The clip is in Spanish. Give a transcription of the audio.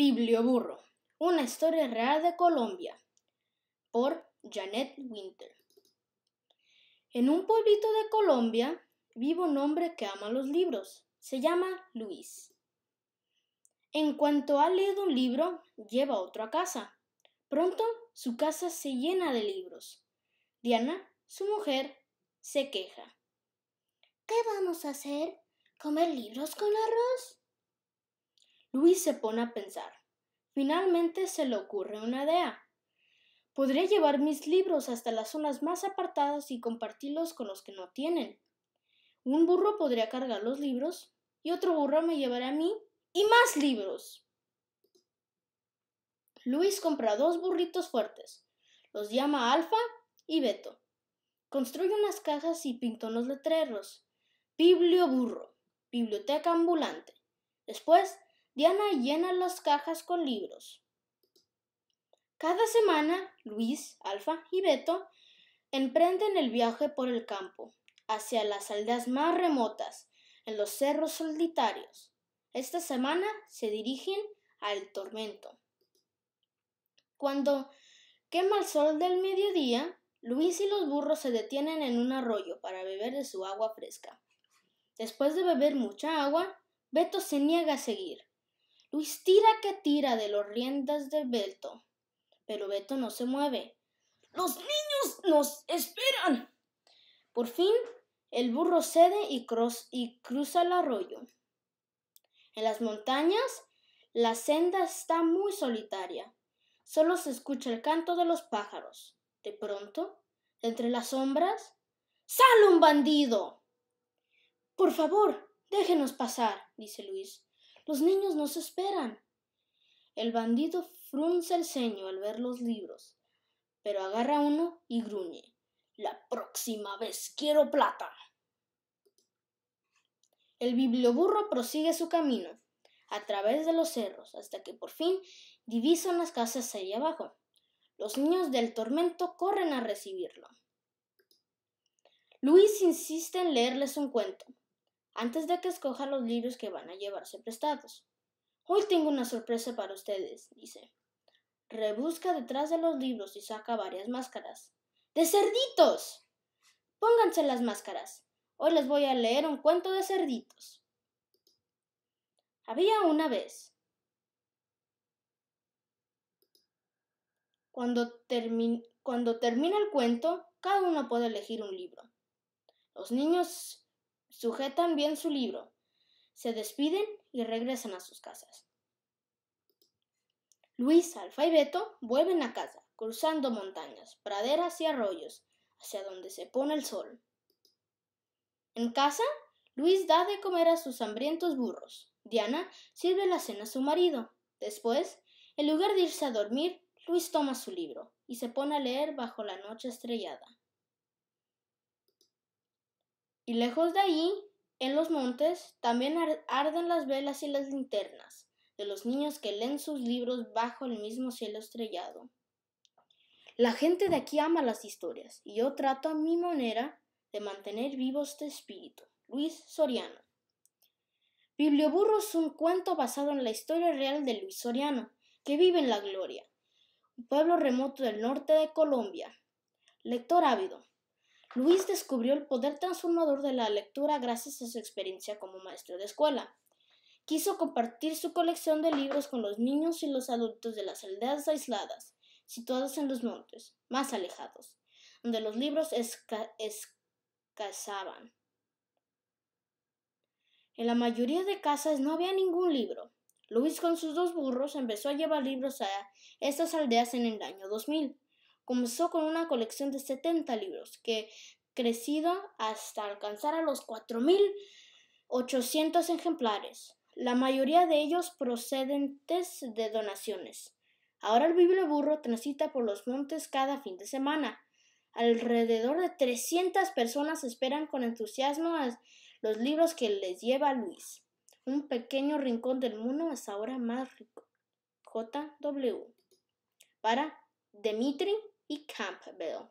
Biblio Burro, una historia real de Colombia, por Janet Winter. En un pueblito de Colombia vive un hombre que ama los libros. Se llama Luis. En cuanto ha leído un libro, lleva otro a casa. Pronto su casa se llena de libros. Diana, su mujer, se queja. ¿Qué vamos a hacer? ¿Comer libros con arroz? Luis se pone a pensar. Finalmente se le ocurre una idea. Podría llevar mis libros hasta las zonas más apartadas y compartirlos con los que no tienen. Un burro podría cargar los libros y otro burro me llevará a mí y más libros. Luis compra dos burritos fuertes, los llama Alfa y Beto. Construye unas cajas y pinta unos letreros. Biblio burro, biblioteca ambulante. Después Diana llena las cajas con libros. Cada semana, Luis, Alfa y Beto emprenden el viaje por el campo, hacia las aldeas más remotas, en los cerros solitarios. Esta semana se dirigen al tormento. Cuando quema el sol del mediodía, Luis y los burros se detienen en un arroyo para beber de su agua fresca. Después de beber mucha agua, Beto se niega a seguir. Luis tira que tira de los riendas de Beto, pero Beto no se mueve. ¡Los niños nos esperan! Por fin, el burro cede y, y cruza el arroyo. En las montañas, la senda está muy solitaria. Solo se escucha el canto de los pájaros. De pronto, entre las sombras, ¡sale un bandido! Por favor, déjenos pasar, dice Luis. Los niños no se esperan. El bandido frunce el ceño al ver los libros, pero agarra uno y gruñe. La próxima vez quiero plata. El biblioburro prosigue su camino a través de los cerros hasta que por fin divisan las casas ahí abajo. Los niños del tormento corren a recibirlo. Luis insiste en leerles un cuento, antes de que escojan los libros que van a llevarse prestados. Hoy tengo una sorpresa para ustedes, dice. Rebusca detrás de los libros y saca varias máscaras. ¡De cerditos! Pónganse las máscaras. Hoy les voy a leer un cuento de cerditos. Había una vez. Cuando, cuando termina el cuento, cada uno puede elegir un libro. Los niños sujetan bien su libro, se despiden y regresan a sus casas. Luis, Alfa y Beto vuelven a casa, cruzando montañas, praderas y arroyos, hacia donde se pone el sol. En casa, Luis da de comer a sus hambrientos burros. Diana sirve la cena a su marido. Después, en lugar de irse a dormir, Luis toma su libro y se pone a leer bajo la noche estrellada. Y lejos de allí, en los montes, también arden las velas y las linternas de los niños que leen sus libros bajo el mismo cielo estrellado. La gente de aquí ama las historias y yo trato a mi manera de mantener vivo este espíritu. Luis Soriano. Biblioburro es un cuento basado en la historia real de Luis Soriano, que vive en La Gloria, un pueblo remoto del norte de Colombia. Lector ávido, Luis descubrió el poder transformador de la lectura gracias a su experiencia como maestro de escuela. Quiso compartir su colección de libros con los niños y los adultos de las aldeas aisladas, situadas en los montes, más alejados, donde los libros escasaban. En la mayoría de casas no había ningún libro. Luis con sus dos burros empezó a llevar libros a estas aldeas en el año 2000. Comenzó con una colección de 70 libros que crecido hasta alcanzar a los 4.800 ejemplares, la mayoría de ellos procedentes de donaciones. Ahora el Burro transita por los montes cada fin de semana. Alrededor de 300 personas esperan con entusiasmo los libros que les lleva Luis. Un pequeño rincón del mundo es ahora más rico. JW. Para Dimitri e Campbell.